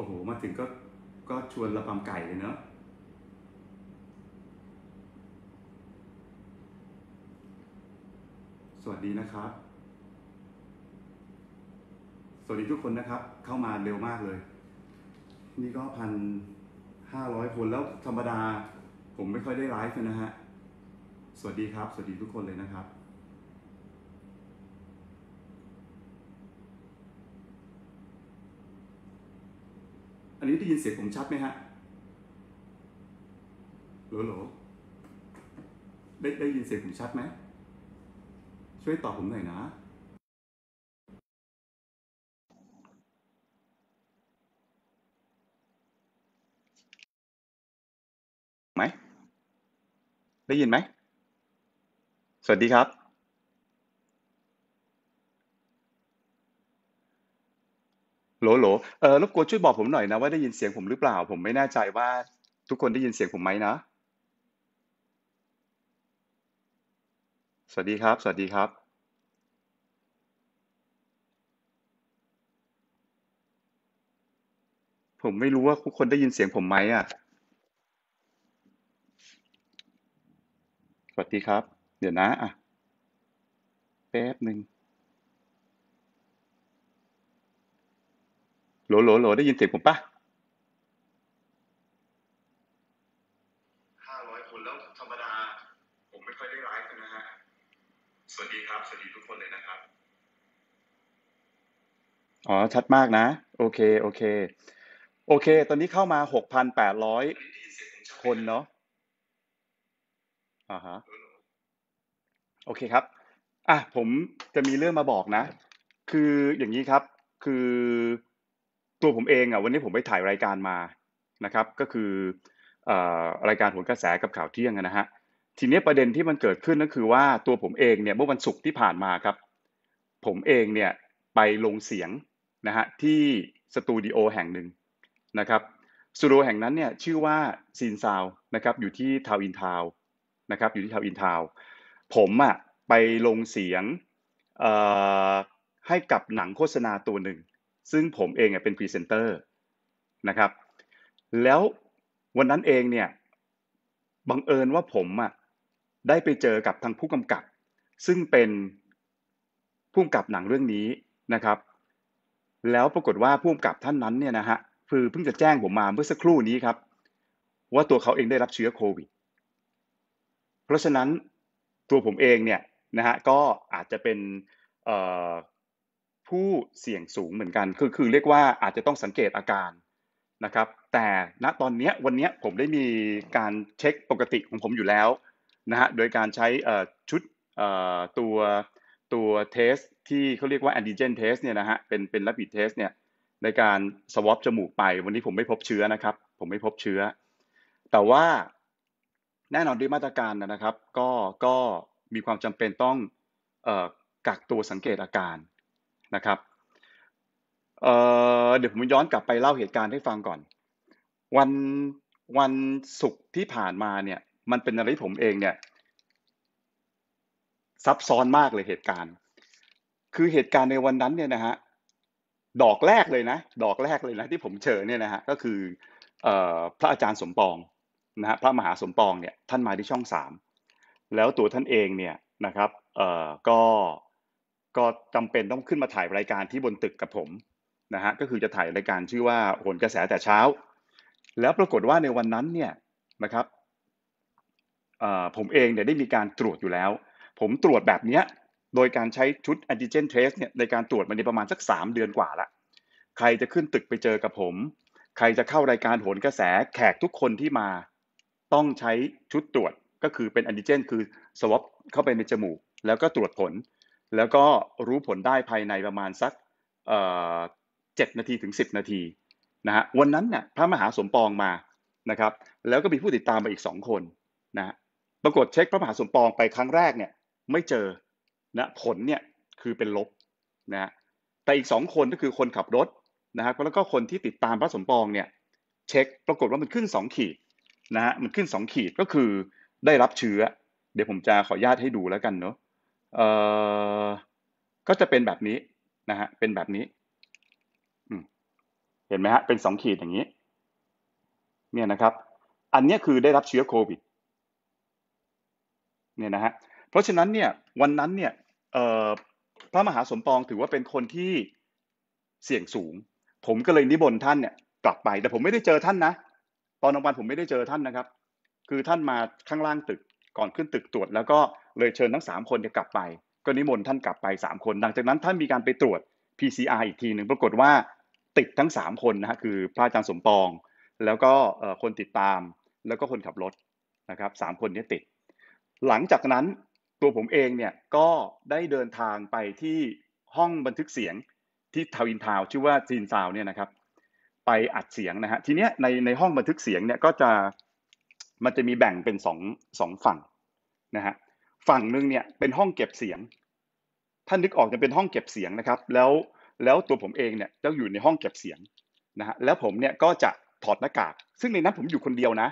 โอ้โห มาถึงก็ก็ชวนระบำไก่เลยเนาะสวัสดีนะครับ สวัสดีทุกคนนะครับ เข้ามาเร็วมากเลย นี่ก็พันห้าร้อยคน แล้วธรรมดาผมไม่ค่อยได้ไลฟ์นะฮะ สวัสดีครับ สวัสดีทุกคนเลยนะครับนี้ได้ยินเสียงผมชัดไหมฮะหลโหลได้ได้ยินเสียงผมชัดไหมช่วยตอบผมหน่อยนะไหมได้ยินไหม สวัสดีครับโหลโหลเออรบกวนช่วยบอกผมหน่อยนะว่าได้ยินเสียงผมหรือเปล่าผมไม่แน่ใจว่า ทุกคนได้ยินเสียงผมไหมนะ สวัสดีครับ สวัสดีครับ ผมไม่รู้ว่าทุกคนได้ยินเสียงผมไหมอ่ะสวัสดีครับ เดี๋ยวนะ อ่ะ แป๊บหนึ่งโหลโหลโหลได้ยินเสียงผมปะห้าร้อยคนแล้วธรรมดา ผมไม่ค่อยได้ไลฟ์นะฮะ สวัสดีครับ สวัสดีทุกคนเลยนะครับ อ๋อ ชัดมากนะ โอเค โอเค โอเค ตอนนี้เข้ามาหกพันแปดร้อยคนเนาะ อ่าฮะโอเคครับ อ่ะ ผมจะมีเรื่องมาบอกนะ คืออย่างนี้ครับ คือตัวผมเองอ่ะวันนี้ผมไปถ่ายรายการมานะครับก็คืออรายการหนกระแสกับข่าวเที่ยงนะฮะทีนี้ประเด็นที่มันเกิดขึ้นก็คือว่าตัวผมเองเนี่ยเมื่อวันศุกร์ที่ผ่านมาครับผมเองเนี่ยไปลงเสียงนะฮะที่สตูดิโอแห่งหนึ่งนะครับสตูดิโอแห่งนั้นเนี่ยชื่อว่าซีนซาวนะครับอยู่ที่ทาวินทาวนะครับอยู่ที่ทาวินทาวผมอ่ะไปลงเสียงให้กับหนังโฆษณาตัวหนึ่งซึ่งผมเองเป็นพรีเซนเตอร์นะครับแล้ววันนั้นเองเนี่ยบังเอิญว่าผมอ่ะได้ไปเจอกับทางผู้กำกับ ซึ่งเป็นผู้กำกับหนังเรื่องนี้นะครับ แล้วปรากฏว่าผู้กำกับท่านนั้นเนี่ยนะฮะคือเพิ่งจะแจ้งผมมาเมื่อสักครู่นี้ครับว่าตัวเขาเองได้รับเชื้อโควิด เพราะฉะนั้นตัวผมเองเนี่ยนะฮะก็อาจจะเป็นผู้เสี่ยงสูงเหมือนกัน คือ คือเรียกว่าอาจจะต้องสังเกตอาการนะครับ แต่ณ ตอนนี้ วันนี้ผมได้มีการเช็คปกติของผมอยู่แล้วนะฮะ โดยการใช้ชุดตัวตัวเทสที่เขาเรียกว่าแอนติเจนเทสเนี่ยนะฮะ เป็น เป็นรับผิดเทสเนี่ยในการสวอปจมูกไป วันนี้ผมไม่พบเชื้อนะครับ ผมไม่พบเชื้อ แต่ว่าแน่นอนด้วยมาตรการนะครับ ก็ ก็มีความจำเป็นต้องกักตัวสังเกตอาการนะครับเเดี๋ยวผมย้อนกลับไปเล่าเหตุการณ์ให้ฟังก่อน วันวันศุกร์ที่ผ่านมาเนี่ย มันเป็นอะไรผมเองเนี่ยซับซ้อนมากเลยเหตุการณ์ คือเหตุการณ์ในวันนั้นเนี่ยนะฮะ ดอกแรกเลยนะ ดอกแรกเลยนะ ที่ผมเจอเนี่ยนะฮะ ก็คือพระอาจารย์สมปองนะฮะ พระมหาสมปองเนี่ยท่านมาที่ช่องสาม แล้วตัวท่านเองเนี่ยนะครับ ก็ก็จำเป็นต้องขึ้นมาถ่ายรายการที่บนตึกกับผมนะฮะก็คือจะถ่ายรายการชื่อว่าโหนกระแสแต่เช้า แล้วปรากฏว่าในวันนั้นเนี่ยนะครับ ผมเองเนี่ยได้มีการตรวจอยู่แล้ว ผมตรวจแบบเนี้ยโดยการใช้ชุดแอนติเจนเทสเนี่ยในการตรวจมันในประมาณสัก 3 เดือนกว่าละใครจะขึ้นตึกไปเจอกับผม ใครจะเข้ารายการโหนกระแสแขกทุกคนที่มา ต้องใช้ชุดตรวจก็คือเป็นแอนติเจน คือสวอปเข้าไปในจมูกแล้วก็ตรวจผลแล้วก็รู้ผลได้ภายในประมาณสักเจ็ดนาทีถึงสิบนาทีนะฮะวันนั้นเนี่ยพระมหาสมปองมานะครับแล้วก็มีผู้ติดตามมาอีกสองคนนะปรากฏเช็คพระมหาสมปองไปครั้งแรกเนี่ยไม่เจอนะผลเนี่ยคือเป็นลบนะแต่อีกสองคนก็คือคนขับรถนะฮะแล้วก็คนที่ติดตามพระสมปองเนี่ยเช็คปรากฏว่ามันขึ้นสองขีดนะฮะมันขึ้นสองขีดก็คือได้รับเชื้อเดี๋ยวผมจะขออนุญาตให้ดูแล้วกันเนาะเอ่อก็จะเป็นแบบนี้นะฮะ เป็นแบบนี้เห็นไหมฮะ เป็นสองขีดอย่างนี้ เนี่ยนะครับ อันนี้คือได้รับเชื้อโควิด เนี่ยนะฮะ เพราะฉะนั้นเนี่ย วันนั้นเนี่ยพระมหาสมปองถือว่าเป็นคนที่เสี่ยงสูง ผมก็เลยนิบนท่านเนี่ย กลับไป แต่ผมไม่ได้เจอท่านนะตอนกลางวันผมไม่ได้เจอท่านนะครับ คือท่านมาข้างล่างตึกก่อนขึ้นตึกตรวจแล้วก็เลยเชิญทั้ง 3 คนเะียกลับไป ก็นิมนต์ท่านกลับไป 3 คน หลังจากนั้นท่านมีการไปตรวจ PCR อีกทีหนึ่งปรากฏว่าติดทั้ง 3 คนนะฮะคือ พระอาจารย์สมปอง แล้วก็คนติดตาม แล้วก็คนขับรถนะครับสคนนี้ติด หลังจากนั้นตัวผมเองเนี่ย ก็ได้เดินทางไปที่ห้องบันทึกเสียงที่ทาวินทาวชื่อว่าซีนซาวเนี่ยนะครับ ไปอัดเสียงนะฮะ ทีเนี้ยในในห้องบันทึกเสียงเนี่ยก็จะมันจะมีแบ่งเป็นสองสองฝั่งนะฮะฝั่งหนึ่งเนี่ยเป็นห้องเก็บเสียง ท่านนึกออกจะเป็นห้องเก็บเสียงนะครับ แล้วแล้วตัวผมเองเนี่ยจะอยู่ในห้องเก็บเสียงนะฮะ แล้วผมเนี่ยก็จะถอดหน้ากาก ซึ่งในนั้นผมอยู่คนเดียวนะ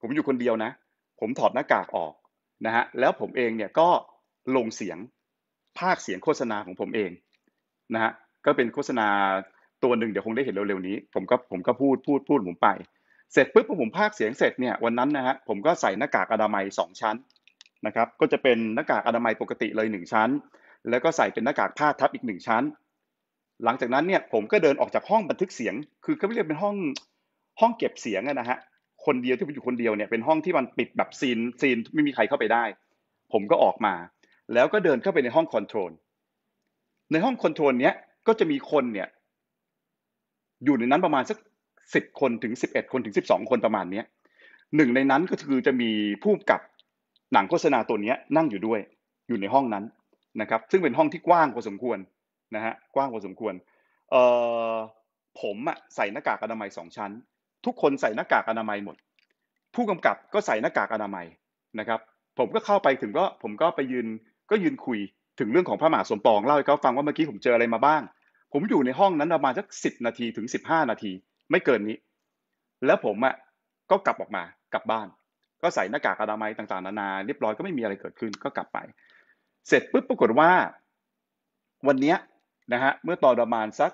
ผมอยู่คนเดียวนะ ผมถอดหน้ากากออกนะฮะ แล้วผมเองเนี่ยก็ลงเสียง ภาคเสียงโฆษณาของผมเองนะฮะ ก็เป็นโฆษณาตัวหนึ่งเดี๋ยวคงได้เห็นเร็วๆนี้ ผมก็ผมก็พูดพูด พูดผมไป เสร็จปุ๊บพอผมภาคเสียงเสร็จเนี่ยวันนั้นนะฮะ ผมก็ใส่หน้ากากอนามัยสองชั้นนะครับก็จะเป็นหน้ากากอนามัยปกติเลย1ชั้น แล้วก็ใส่เป็นหน้ากากผ้าทับอีก 1 ชั้น หลังจากนั้นเนี่ยผมก็เดินออกจากห้องบันทึกเสียง คือเขาเรียกเป็นห้องห้องเก็บเสียงนะฮะคนเดียวที่ผมอยู่คนเดียวเนี่ยเป็นห้องที่มันปิดแบบซีนซีนไม่มีใครเข้าไปได้ ผมก็ออกมา แล้วก็เดินเข้าไปในห้องคอนโทรลในห้องคอนโทรลเนี้ยก็จะมีคนเนี่ยอยู่ในนั้นประมาณสักสิบคนถึงสิบเอ็ดคนถึงสิบสองคนประมาณเนี้ยหนึ่งในนั้นก็คือจะมีผู้กับหนังโฆษณาตัวนี้นั่งอยู่ด้วย อยู่ในห้องนั้นนะครับ ซึ่งเป็นห้องที่กว้างพอสมควรนะฮะกว้างพอสมควรเอ่อผมอะใส่หน้ากากอนามัยสองชั้นทุกคนใส่หน้ากากอนามัยหมด ผู้กำกับก็ใส่หน้ากากอนามัยนะครับ ผมก็เข้าไปถึงก็ผมก็ไปยืนก็ยืนคุยถึงเรื่องของพระมหาสมปองเล่าให้เขาฟังว่าเมื่อกี้ผมเจออะไรมาบ้าง ผมอยู่ในห้องนั้นประมาณสักสิบนาทีถึงสิบห้านาทีไม่เกินนี้ แล้วผมอะก็กลับออกมากลับบ้านก็ใส่หน้ากากอนามัยต่างๆนานา เรียบร้อยก็ไม่มีอะไรเกิดขึ้นก็กลับไป เสร็จปุ๊บปรากฏว่าวันนี้นะฮะเมื่อตอนประมาณสัก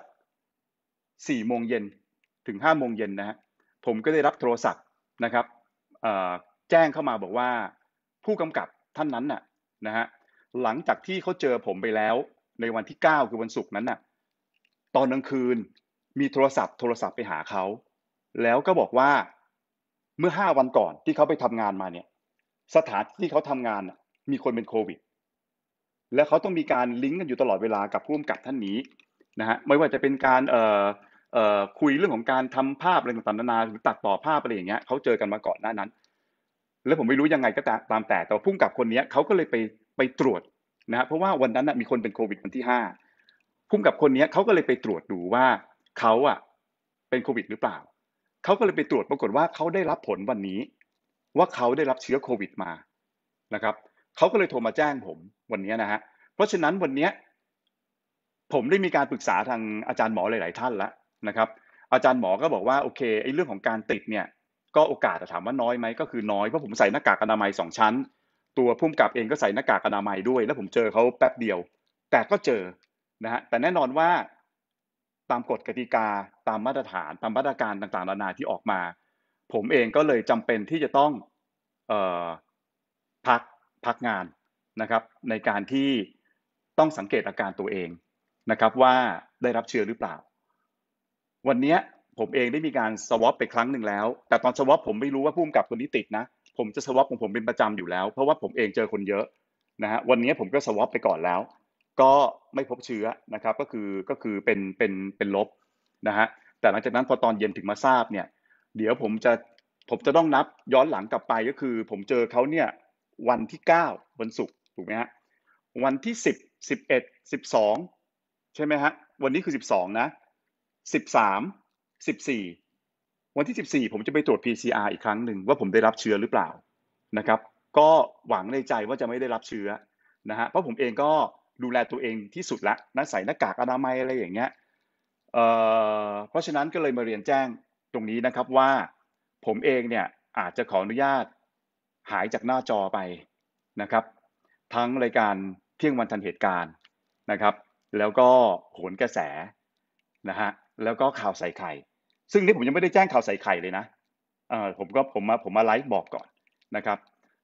สี่โมงเย็นถึงห้าโมงเย็นนะฮะผมก็ได้รับโทรศัพท์นะครับแจ้งเข้ามาบอกว่าผู้กำกับท่านนั้นน่ะนะฮะหลังจากที่เขาเจอผมไปแล้วในวันที่ 9 คือวันศุกร์นั้นน่ะตอนกลางคืนมีโทรศัพท์โทรศัพท์ไปหาเขาแล้วก็บอกว่าเมื่อห้าวันก่อนที่เขาไปทำงานมาเนี่ย สถานที่เขาทำงานมีคนเป็นโควิด และเขาต้องมีการลิงก์กันอยู่ตลอดเวลากับผู้กำกับท่านนี้นะฮะไม่ว่าจะเป็นการเอ่อเอ่อคุยเรื่องของการทำภาพ อะไรต่างๆนานาหรือตัดต่อภาพอะไรอย่างเงี้ยเขาเจอกันมาก่อนหน้านั้น แล้วผมไม่รู้ยังไงก็ตามแต่แต่ พุ่งกับคนนี้เขาก็เลยไปไปตรวจนะฮะเพราะว่าวันนั้นมีคนเป็นโควิด วันที่ห้าผพุ่งกับคนนี้เขาก็เลยไปตรวจดูว่าเขาอ่ะเป็นโควิด หรือเปล่าเขาก็เลยไปตรวจปรากฏว่าเขาได้รับผลวันนี้ว่าเขาได้รับเชื้อ โควิดมานะครับ เขาก็เลยโทรมาแจ้งผมวันนี้นะฮะเพราะฉะนั้นวันนี้ผมได้มีการปรึกษาทางอาจารย์หมอหลายๆท่านแล้วนะครับ อาจารย์หมอก็บอกว่าโอเคไอ้เรื่องของการติดเนี่ย ก็โอกาสถามว่าน้อยไหม ก็คือน้อยเพราะผมใส่หน้ากากอนามัยสองชั้น ตัวพุ่มกับเองก็ใส่หน้ากากอนามัยด้วย แล้วผมเจอเขาแป๊บเดียว แต่ก็เจอนะฮะแต่แน่นอนว่าตามกฎกติกาตามมาตรฐานตามมาตรการต่างๆนานาที่ออกมา ผมเองก็เลยจำเป็นที่จะต้องพักพักงานนะครับ ในการที่ต้องสังเกตอาการตัวเองนะครับว่าได้รับเชื้อหรือเปล่า วันนี้ผมเองได้มีการสวอปไปครั้งหนึ่งแล้ว แต่ตอนสวอปผมไม่รู้ว่าผู้กับคนนี้ติดนะผมจะสวอปของผมเป็นประจำอยู่แล้ว เพราะว่าผมเองเจอคนเยอะนะฮะวันนี้ผมก็สวอปไปก่อนแล้วก็ไม่พบเชื้อนะครับก็คือก็คือเป็นเป็นเป็นลบนะฮะแต่หลังจากนั้นพอตอนเย็นถึงมาทราบเนี่ยเดี๋ยวผมจะผมจะต้องนับย้อนหลังกลับไปก็คือผมเจอเขาเนี่ยวันที่ 9 วันศุกร์ถูกไหมฮะวันที่ 10 11 12ใช่ไหมฮะวันนี้คือ 12 นะ 13 14 วันที่ 14 ผมจะไปตรวจ PCR อีกครั้งหนึ่ง ว่าผมได้รับเชื้อหรือเปล่านะครับก็หวังในใจว่าจะไม่ได้รับเชื้อนะฮะเพราะผมเองก็ดูแลตัวเองที่สุดละนะใส่หน้ากากอนามัยอะไรอย่างเงี้ยเเพราะฉะนั้นก็เลยมาเรียนแจ้งตรงนี้นะครับว่าผมเองเนี่ยอาจจะขออนุญาตหายจากหน้าจอไปนะครับ ทั้งรายการเที่ยงวันทันเหตุการณ์นะครับ แล้วก็โหนกระแสนะฮะแล้วก็ข่าวใส่ไข่ซึ่งนี่ผมยังไม่ได้แจ้งข่าวใส่ไข่เลยนะเออผมก็ผมมาผมมาไลฟ์บอกก่อนนะครับ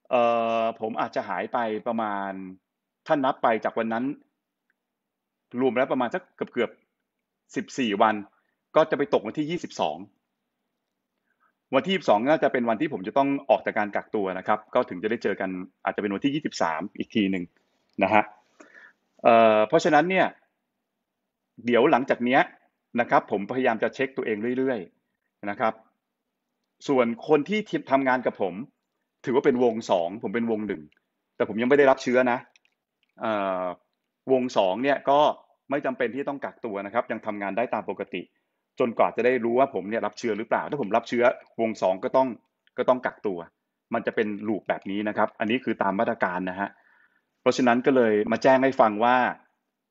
เออผมอาจจะหายไปประมาณท่านนับไปจากวันนั้น รวมแล้วประมาณสักเกือบเกือบสิบสี่วัน ก็จะไปตกวันที่ยี่สิบสองวันที่ยีสองน่าจะเป็นวันที่ผมจะต้องออกจากการกักตัวนะครับก็ถึงจะได้เจอกันอาจจะเป็นวันที่ยี่สสิบามอีกทีหนึ่งนะฮะเเพราะฉะนั้นเนี่ยเดี๋ยวหลังจากเนี้ยนะครับผมพยายามจะเช็คตัวเองเรื่อยๆนะครับส่วนคนที่ทำงานกับผม ถือว่าเป็นวงสองผมเป็นวงหนึ่งแต่ผมยังไม่ได้รับเชื้อนะวงสองเนี่ยก็ไม่จำเป็นที่ต้องกักตัวนะครับ ยังทำงานได้ตามปกติ จนกว่าจะได้รู้ว่าผมเนี่ยรับเชื้อหรือเปล่า ถ้าผมรับเชื้อ วงสองก็ต้องก็ต้องกักตัว มันจะเป็นลูปแบบนี้นะครับ อันนี้คือตามมาตรการนะฮะเพราะฉะนั้นก็เลยมาแจ้งให้ฟังว่า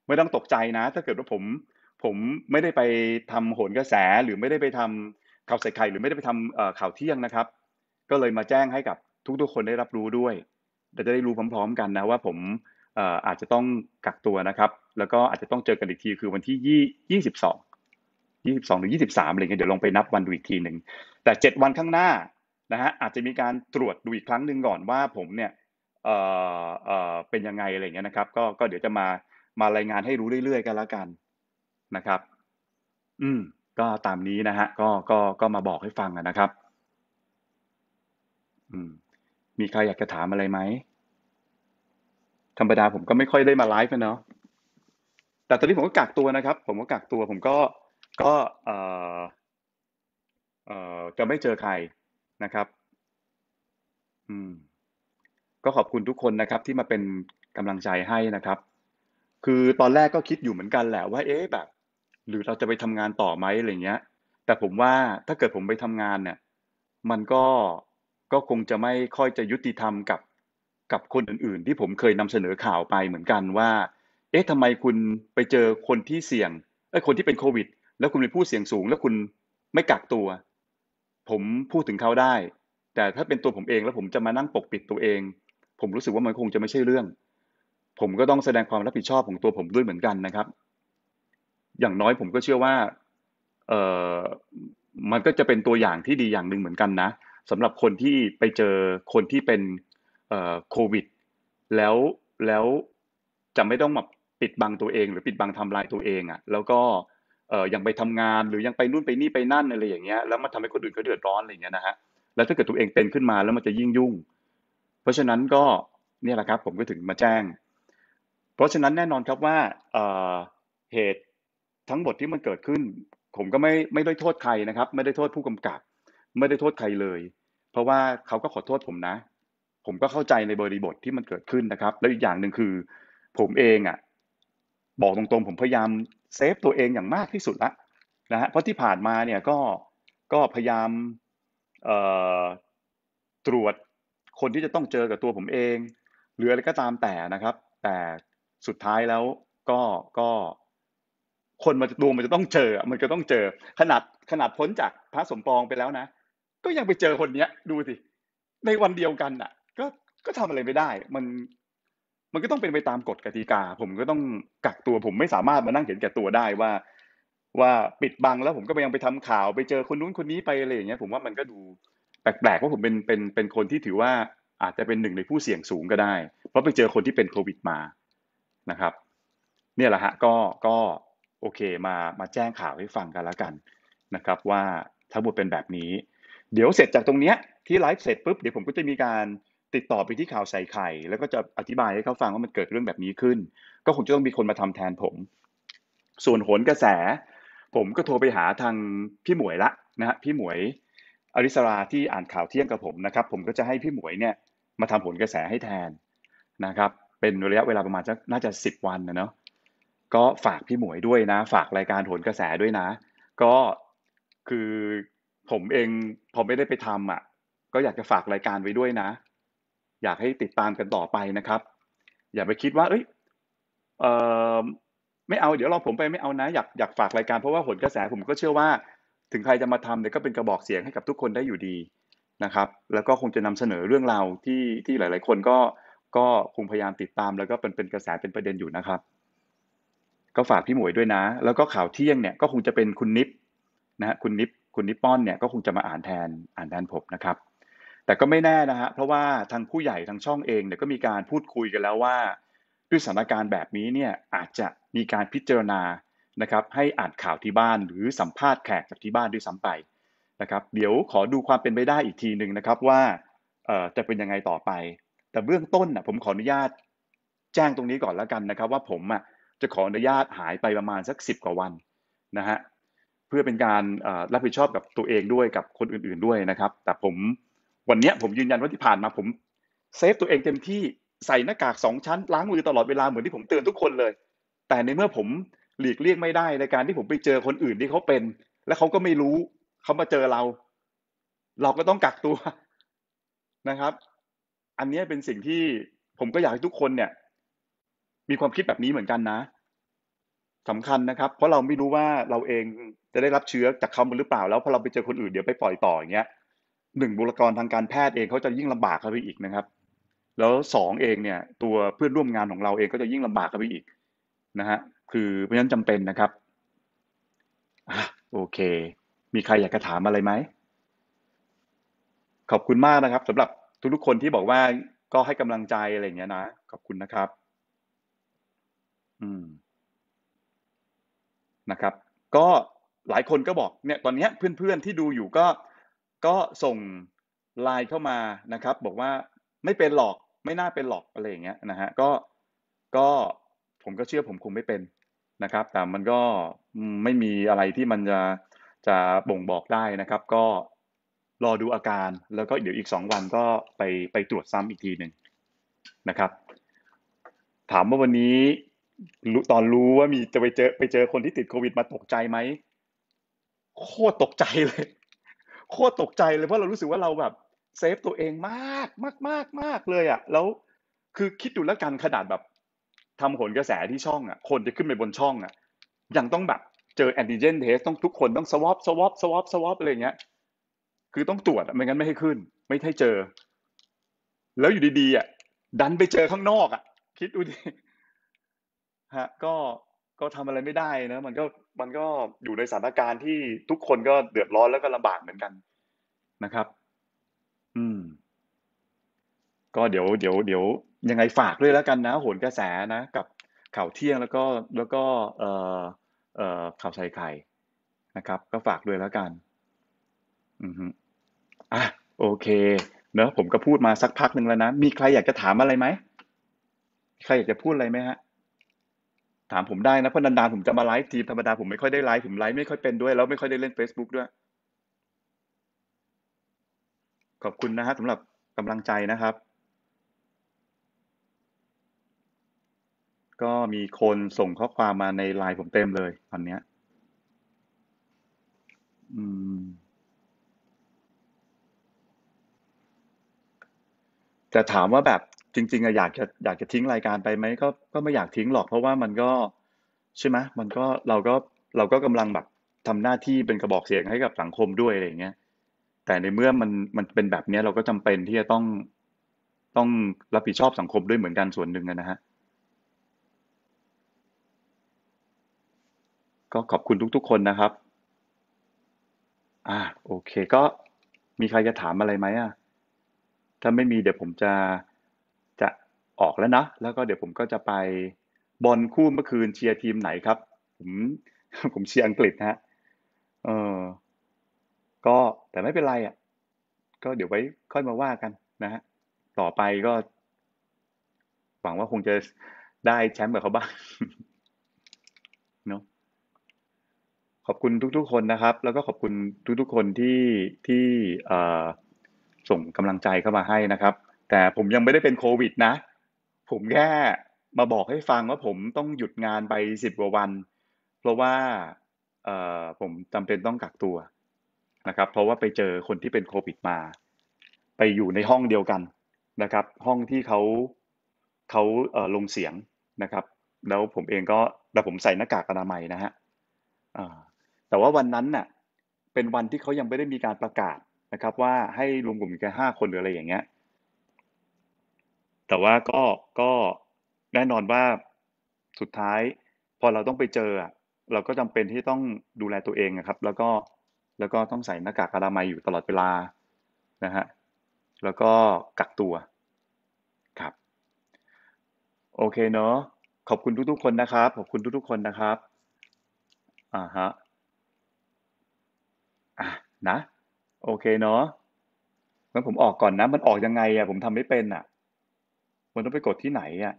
ไม่ต้องตกใจนะ ถ้าเกิดว่าผม ผมไม่ได้ไปทำโหนกระแสหรือไม่ได้ไปทำข่าวใส่ไข่ หรือไม่ได้ไปทำข่าวเที่ยงนะครับ ก็เลยมาแจ้งให้กับทุกๆคนได้รับรู้ด้วยแต่จะได้รู้พร้อมๆ กันนะว่าผมอาจจะต้องกักตัวนะครับ แล้วก็อาจจะต้องเจอกันอีกทีคือวันที่ ยี่สิบสอง ยี่สิบสองหรือยี่สิบสามอะไรเงี้ยเดี๋ยวลองไปนับวันดูอีกทีหนึ่ง แต่เจ็ดวันข้างหน้านะฮะ อาจจะมีการตรวจดูอีกครั้งหนึ่งก่อนว่าผมเนี่ย เออเออเป็นยังไงอะไรเงี้ยนะครับก็ก็เดี๋ยวจะมา มารายงานให้รู้เรื่อย ๆ กันแล้วกันนะครับ อืม ก็ตามนี้นะฮะ ก็ก็ ก็ มาบอกให้ฟังนะครับ อืม มีใครอยากจะถามอะไรไหมธรรมดาผมก็ไม่ค่อยได้มาไลฟ์เนาะ แต่ตอนนี้ผมก็กักตัวนะครับ ผมก็กักตัว ผมก็ ก็ เอ่อเออจะไม่เจอใครนะครับ อืม ก็ขอบคุณทุกคนนะครับ ที่มาเป็นกำลังใจให้นะครับ คือตอนแรกก็คิดอยู่เหมือนกันแหละว่า เอ๊ะ แบบ หรือเราจะไปทำงานต่อไหมอะไรเงี้ย แต่ผมว่าถ้าเกิดผมไปทำงานเนี่ย มันก็ ก็คงจะไม่ค่อยจะยุติธรรมกับกับคนอื่นๆ ที่ผมเคยนำเสนอข่าวไปเหมือนกันว่า เอ๊ะทำไมคุณไปเจอคนที่เสี่ยงไอ้คนที่เป็นโควิด แล้วคุณเป็นผู้เสี่ยงสูง แล้วคุณไม่กักตัว ผมพูดถึงเขาได้ แต่ถ้าเป็นตัวผมเอง แล้วผมจะมานั่งปกปิดตัวเอง ผมรู้สึกว่ามันคงจะไม่ใช่เรื่อง ผมก็ต้องแสดงความรับผิดชอบของตัวผมด้วยเหมือนกันนะครับ อย่างน้อยผมก็เชื่อว่าเออมันก็จะเป็นตัวอย่างที่ดีอย่างหนึ่งเหมือนกันนะสำหรับคนที่ไปเจอคนที่เป็นโควิด แล้ว แล้วจะไม่ต้องแบบปิดบังตัวเอง หรือปิดบังทำลายตัวเองอ่ะ แล้วก็เอ่อยังไปทำงานหรือยังไปนู่นไปนี่ไปนั่นอะไรอย่างเงี้ย แล้วมันทาให้คนอื่นเขาเดือดร้อนอะไรอย่างเงี้ยนะฮะ แล้วถ้าเกิดตัวเองเป็นขึ้นมาแล้วมันจะยิ่งยุ่ง เพราะฉะนั้นก็เนี่ยแหละครับผมก็ถึงมาแจ้ง เพราะฉะนั้นแน่นอนครับว่าเอ่อเหตุทั้งหมดที่มันเกิดขึ้น ผมก็ไม่ไม่ได้โทษใครนะครับ ไม่ได้โทษผู้กำกับ ไม่ได้โทษใครเลย เพราะว่าเขาก็ขอโทษผมนะผมก็เข้าใจในบริบทที่มันเกิดขึ้นนะครับ แล้วอีกอย่างหนึ่งคือผมเองอะ่ะ บอกตรงๆผมพยายามเซฟตัวเองอย่างมากที่สุดละนะฮะเพราะที่ผ่านมาเนี่ยก็ก็พยายามตรวจคนที่จะต้องเจอกับตัวผมเองหรืออะไรก็ตามแต่นะครับ แต่สุดท้ายแล้วก็ก็คนมันดวงมันจะต้องเจอมันก็ต้องเจอขนาดขนาดพ้นจากพระสมปองไปแล้วนะก็ยังไปเจอคนเนี้ยดูสิในวันเดียวกันะ่ะก็ก็ทำอะไรไม่ได้ มันมันก็ต้องเป็นไปตามกฎกติกา ผมก็ต้องกักตัว ผมไม่สามารถมานั่งเห็นแก่ตัวได้ว่า ว่าปิดบังแล้วผมก็ไปยังไปทำข่าวไปเจอคนนู้นคนนี้ไปอะไรอย่างเงี้ย ผมว่ามันก็ดูแปลกๆ เพราะผมเป็นเป็นเป็นคนที่ถือว่าอาจจะเป็นหนึ่งในผู้เสี่ยงสูงก็ได้ เพราะไปเจอคนที่เป็นโควิดมา นะครับ เนี่ยแหละฮะ ก็ก็โอเคมามาแจ้งข่าวให้ฟังกันแล้วกันนะครับ ว่าทั้งหมดเป็นแบบนี้ เดี๋ยวเสร็จจากตรงเนี้ย ที่ไลฟ์เสร็จปุ๊บเดี๋ยวผมก็จะมีการติดต่อไปที่ข่าวใส่ไข่ แล้วก็จะอธิบายให้เขาฟังว่ามันเกิดเรื่องแบบนี้ขึ้น ก็คงจะต้องมีคนมาทำแทนผม ส่วนโหนกระแส ผมก็โทรไปหาทางพี่หมวยละนะฮะพี่หมวยอริสราที่อ่านข่าวเที่ยงกับผมนะครับ ผมก็จะให้พี่หมวยเนี่ย มาทำผลกระแสให้แทนนะครับ เป็นระยะเวลาประมาณน่าจะสิบวันนะเนาะก็ฝากพี่หมวยด้วยนะ ฝากรายการผลกระแสด้วยนะก็คือผมเองพอไม่ได้ไปทำอ่ะ ก็อยากจะฝากรายการไว้ด้วยนะอยากให้ติดตามกันต่อไปนะครับ อย่าไปคิดว่าเอ้ยเออไม่เอาเดี๋ยวรอผมไปไม่เอานะ อยากอยากฝากรายการเพราะว่าผลกระแสผมก็เชื่อว่า ถึงใครจะมาทำเนี่ยก็เป็นกระบอกเสียงให้กับทุกคนได้อยู่ดีนะครับ แล้วก็คงจะนำเสนอเรื่องราวที่ที่หลาย ๆ คนก็ก็คงพยายามติดตาม แล้วก็เป็นเป็นกระแสเป็นประเด็นอยู่นะครับก็ฝากพี่หมวยด้วยนะ แล้วก็ข่าวเที่ยงเนี่ยก็คงจะเป็นคุณนิปนะคุณนิปคุณนิปป้อนเนี่ยก็คงจะมาอ่านแทนอ่านแทนผมนะครับแต่ก็ไม่แน่นะฮะเพราะว่าทางผู้ใหญ่ทางช่องเองเนี่ยก็มีการพูดคุยกันแล้วว่าด้วยสถานการณ์แบบนี้เนี่ยอาจจะมีการพิจารณานะครับ ให้อ่านข่าวที่บ้านหรือสัมภาษณ์แขกจากที่บ้านด้วยซ้ำไปนะครับ เดี๋ยวขอดูความเป็นไปได้อีกทีหนึ่งนะครับว่าจะเป็นยังไงต่อไป แต่เบื้องต้นนะผมขออนุญาตแจ้งตรงนี้ก่อนแล้วกันนะครับ ว่าผมอ่ะจะขออนุญาตหายไปประมาณสัก 10 กว่าวันนะฮะเพื่อเป็นการรับผิดชอบกับตัวเองด้วยกับคนอื่นๆด้วยนะครับ แต่ผมวันนี้ผมยืนยันว่าที่ผ่านมาผมเซฟตัวเองเต็มที่ใส่หน้ากากสองชั้น ล้างมือตลอดเวลาเหมือนที่ผมเตือนทุกคนเลย แต่ในเมื่อผมหลีกเลี่ยงไม่ได้ในการที่ผมไปเจอคนอื่นที่เขาเป็น และเขาก็ไม่รู้เขามาเจอเรา เราก็ต้องกักตัวนะครับ อันนี้เป็นสิ่งที่ผมก็อยากให้ทุกคนเนี่ย มีความคิดแบบนี้เหมือนกันนะสำคัญนะครับ เพราะเราไม่รู้ว่าเราเองจะได้รับเชื้อจากเขาหรือเปล่าแล้วพอเราไปเจอคนอื่นเดี๋ยวไปปล่อยต่ออย่างเงี้ยหนึ่งบุคลากรทางการแพทย์เองเขาจะยิ่งลำบากเข้าไปอีกนะครับ แล้วสองเองเนี่ย ตัวเพื่อนร่วมงานของเราเองก็จะยิ่งลำบากเข้าไปอีกนะฮะ คือเพราะฉะนั้นจำเป็นนะครับอ่ะโอเค มีใครอยากจะถามอะไรไหมขอบคุณมากนะครับสำหรับทุกๆคนที่บอกว่าก็ให้กำลังใจอะไรอย่างเงี้ยนะ ขอบคุณนะครับ อืมนะครับ ก็หลายคนก็บอก เนี่ย ตอนนี้เพื่อน ๆ ที่ดูอยู่ก็ก็ส่งไลน์เข้ามานะครับ บอกว่าไม่เป็นหรอกไม่น่าเป็นหรอกอะไรอย่างเงี้ยนะฮะก็ก็ผมก็เชื่อผมคงไม่เป็นนะครับแต่มันก็ไม่มีอะไรที่มันจะจะบ่งบอกได้นะครับ ก็รอดูอาการ แล้วก็เดี๋ยวอีก 2 วันก็ไปไปตรวจซ้ำอีกทีหนึ่งนะครับ ถามว่าวันนี้ตอนรู้ว่ามีจะไปเจอไปเจอคนที่ติดโควิดมาตกใจไหมโคตรตกใจเลยโคตรตกใจเลยเพราะเรารู้สึกว่าเราแบบเซฟตัวเองมากมากมากมากเลยอ่ะ แล้วคือคิดดูแล้วกันขนาดแบบทำผลกระแสที่ช่องอ่ะ คนจะขึ้นไปบนช่องอ่ะ ยังต้องแบบเจอแอนติเจนเทสต้องทุกคนต้องสวอปสวอปสวอปสวอปอะไรเงี้ย คือต้องตรวจไม่งั้นไม่ให้ขึ้น ไม่ให้เจอ แล้วอยู่ดีๆอ่ะ ดันไปเจอข้างนอกอ่ะคิดดูดิฮะ ก็ก็ทำอะไรไม่ได้นะมันก็มันก็อยู่ในสถานการณ์ที่ทุกคนก็เดือดร้อนแล้วก็ลำบากเหมือนกันนะครับ อืม ก็เดี๋ยว เดี๋ยวเดี๋ยวยังไงฝากด้วยแล้วกันนะโหนกระแสนะกับข่าวเที่ยงแล้วก็แล้วก็ เอ่อเอ่อข่าวใส่ไข่นะครับ ก็ฝากด้วยแล้วกัน อือฮึอ่ะโอเคเนอะผมก็พูดมาสักพักหนึ่งแล้วนะ มีใครอยากจะถามอะไรไหมใครอยากจะพูดอะไรไหมฮะถามผมได้นะเพราะนานๆ ผมจะมาไลฟ์ทีมธรรมดาผมไม่ค่อยได้ไลฟ์ผมไลฟ์ไม่ค่อยเป็นด้วย แล้วไม่ค่อยได้เล่น Facebook ด้วย ขอบคุณนะฮะสำหรับกำลังใจนะครับ ก็มีคนส่งข้อความมาในไลน์ผมเต็มเลยตอนเนี้ยอืมจะถามว่าแบบจริงๆอะอยากจะ อยากจะทิ้งรายการไปไหมก็ก็ไม่อยากทิ้งหรอก เพราะว่ามันก็ใช่ไหมมันก็เราก็เราก็กำลังแบบทำหน้าที่เป็นกระบอกเสียงให้กับสังคมด้วยอะไรอย่างเงี้ยแต่ในเมื่อมันมันเป็นแบบเนี้ย เราก็จำเป็นที่จะต้องต้องรับผิดชอบสังคมด้วยเหมือนกันส่วนหนึ่งนะฮะก็ขอบคุณทุกๆคนนะครับ อ่าโอเคก็มีใครจะถามอะไรไหมอ่ะ ถ้าไม่มีเดี๋ยวผมจะออกแล้วนะ แล้วก็เดี๋ยวผมก็จะไปบอลคู่เมื่อคืนเชียร์ทีมไหนครับ ผม ผมเชียร์อังกฤษนะฮะ เออก็แต่ไม่เป็นไรอ่ะ ก็เดี๋ยวไว้ค่อยมาว่ากันนะฮะ ต่อไปก็ หวังว่าคงจะได้แชมป์กับเขาบ้างเนาะ ขอบคุณทุกๆคนนะครับ แล้วก็ขอบคุณทุกๆคนที่ที่ส่งกำลังใจเข้ามาให้นะครับ แต่ผมยังไม่ได้เป็นโควิด นะผมแค่มาบอกให้ฟังว่าผมต้องหยุดงานไปสิบกว่าวัน เพราะว่าเอ่อผมจำเป็นต้องกักตัวนะครับเพราะว่าไปเจอคนที่เป็นโควิดมา ไปอยู่ในห้องเดียวกันนะครับ ห้องที่เขาเขาเอ่อลงเสียงนะครับ แล้วผมเองก็แต่ผมใส่หน้ากากอนามัยนะฮะแต่ว่าวันนั้นน่ะเป็นวันที่เขายังไม่ได้มีการประกาศนะครับ ว่าให้รวมกลุ่มกันห้าคนหรืออะไรอย่างเงี้ยแต่ว่าก็ก็แน่นอนว่าสุดท้าย พอเราต้องไปเจอ เราก็จำเป็นที่ต้องดูแลตัวเองครับ แล้วก็แล้วก็ต้องใส่หน้ากากอนามัยอยู่ตลอดเวลานะฮะแล้วก็กักตัวครับ โอเคเนาะขอบคุณทุกๆคนนะครับขอบคุณทุกๆ คนนะครับอ่าฮะอ่ะนะ โอเคเนาะงั้นผมออกก่อนนะ มันออกยังไงอะผมทำไม่เป็นอะมันต้องไปกดที่ไหนอะ่ะ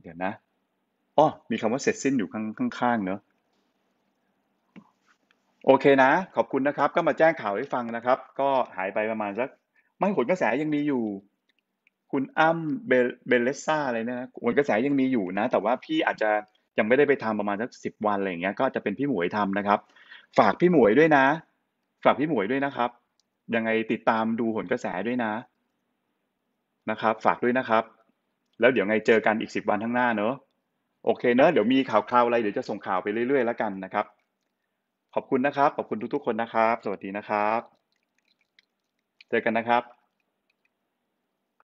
เดี๋ยวนะ อ๋อมีคำว่าเสร็จสิ้นอยู่ข้างข้างๆ เนอะ โอเคนะ ขอบคุณนะครับ ก็มาแจ้งข่าวให้ฟังนะครับ ก็หายไปประมาณสัก ไม่ขนกระแสยังมีอยู่ คุณอ้ำเบลเลซ่าอะไรนะขนกระแสยังมีอยู่นะ แต่ว่าพี่อาจจะยังไม่ได้ไปทำประมาณสักสิบวันอะไรอย่างเงี้ย ก็จะเป็นพี่หมวยทำนะครับ ฝากพี่หมวยด้วยนะ ฝากพี่หมวยด้วยนะครับ ยังไงติดตามดูผลกระแสด้วยนะนะครับฝากด้วยนะครับ แล้วเดี๋ยวไงเจอกันอีก10วันข้างหน้าเนอะโอเคเนอะเดี๋ยวมีข่าวคราวอะไรเดี๋ยวจะส่งข่าวไปเรื่อยๆแล้วกันนะครับ ขอบคุณนะครับ ขอบคุณทุกๆคนนะครับ สวัสดีนะครับ เจอกันนะครับ